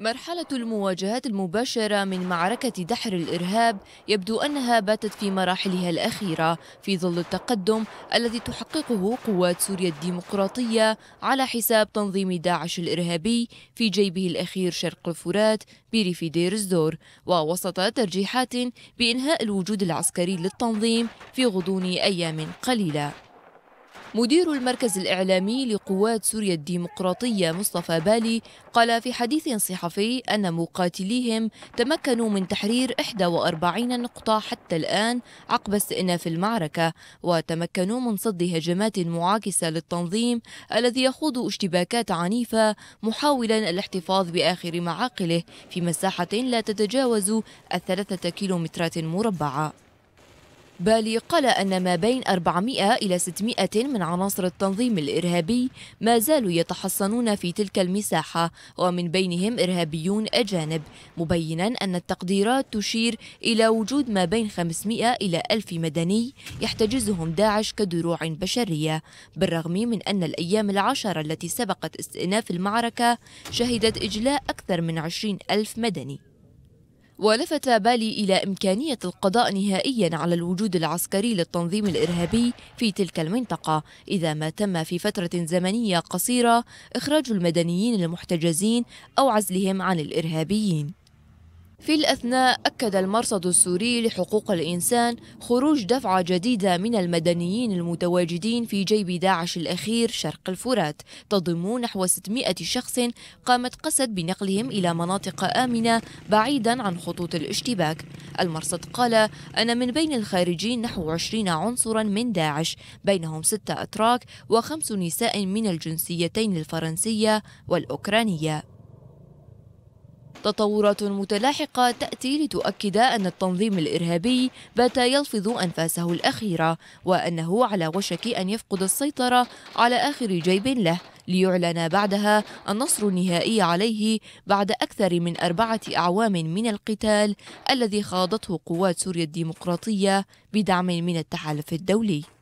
مرحلة المواجهات المباشرة من معركة دحر الإرهاب يبدو أنها باتت في مراحلها الأخيرة في ظل التقدم الذي تحققه قوات سوريا الديمقراطية على حساب تنظيم داعش الإرهابي في جيبه الأخير شرق الفرات بريف دير الزور ووسط ترجيحات بإنهاء الوجود العسكري للتنظيم في غضون أيام قليلة مدير المركز الإعلامي لقوات سوريا الديمقراطية مصطفى بالي قال في حديث صحفي أن مقاتليهم تمكنوا من تحرير 41 نقطة حتى الآن عقب استئناف المعركة وتمكنوا من صد هجمات معاكسة للتنظيم الذي يخوض اشتباكات عنيفة محاولا الاحتفاظ بآخر معاقله في مساحة لا تتجاوز الثلاثة كيلومترات مربعة بالي قال أن ما بين 400 إلى 600 من عناصر التنظيم الإرهابي ما زالوا يتحصنون في تلك المساحة ومن بينهم إرهابيون أجانب مبينا أن التقديرات تشير إلى وجود ما بين 500 إلى 1000 مدني يحتجزهم داعش كدروع بشرية بالرغم من أن الأيام العشرة التي سبقت استئناف المعركة شهدت إجلاء أكثر من 20 ألف مدني ولفت بالي إلى إمكانية القضاء نهائيا على الوجود العسكري للتنظيم الإرهابي في تلك المنطقة إذا ما تم في فترة زمنية قصيرة إخراج المدنيين المحتجزين أو عزلهم عن الإرهابيين في الأثناء أكد المرصد السوري لحقوق الإنسان خروج دفعة جديدة من المدنيين المتواجدين في جيب داعش الأخير شرق الفرات تضم نحو 600 شخص قامت قسد بنقلهم إلى مناطق آمنة بعيدا عن خطوط الاشتباك المرصد قال أن من بين الخارجين نحو 20 عنصرا من داعش بينهم ستة أتراك وخمس نساء من الجنسيتين الفرنسية والأوكرانية تطورات متلاحقة تأتي لتؤكد أن التنظيم الإرهابي بات يلفظ أنفاسه الأخيرة وأنه على وشك أن يفقد السيطرة على آخر جيب له ليعلن بعدها النصر النهائي عليه بعد أكثر من أربعة أعوام من القتال الذي خاضته قوات سوريا الديمقراطية بدعم من التحالف الدولي